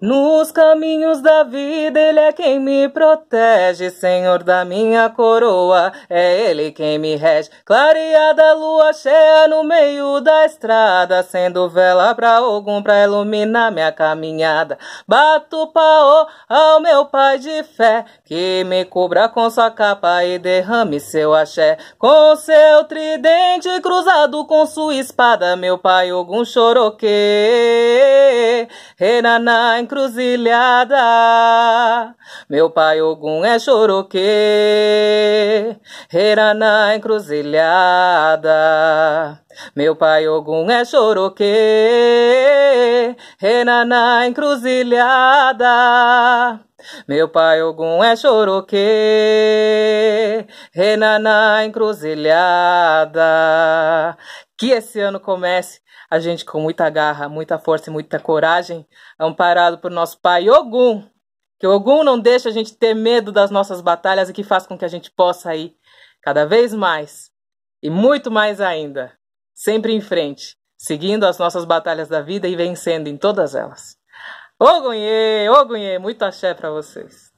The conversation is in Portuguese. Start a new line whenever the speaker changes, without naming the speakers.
Nos caminhos da vida, Ele é quem me protege, Senhor da minha coroa, é Ele quem me rege. Clareada lua cheia no meio da estrada, sendo vela pra algum pra iluminar minha caminhada. Bato paô ao meu Pai de fé, que me cubra com sua capa e derrame seu axé. Com seu tridente cruzado com sua espada, meu Pai algum choroque. Renanai encruzilhada. Meu pai Ogum é choroque, Reira na encruzilhada. Meu pai Ogum é choroque, Reira na encruzilhada. Meu pai Ogum é choroquê, renaná encruzilhada. Que esse ano comece a gente com muita garra, muita força e muita coragem, amparado por nosso pai Ogum. Que Ogum não deixa a gente ter medo das nossas batalhas e que faz com que a gente possa ir cada vez mais e muito mais ainda, sempre em frente, seguindo as nossas batalhas da vida e vencendo em todas elas. Ô, Ogunhê, muito axé pra vocês.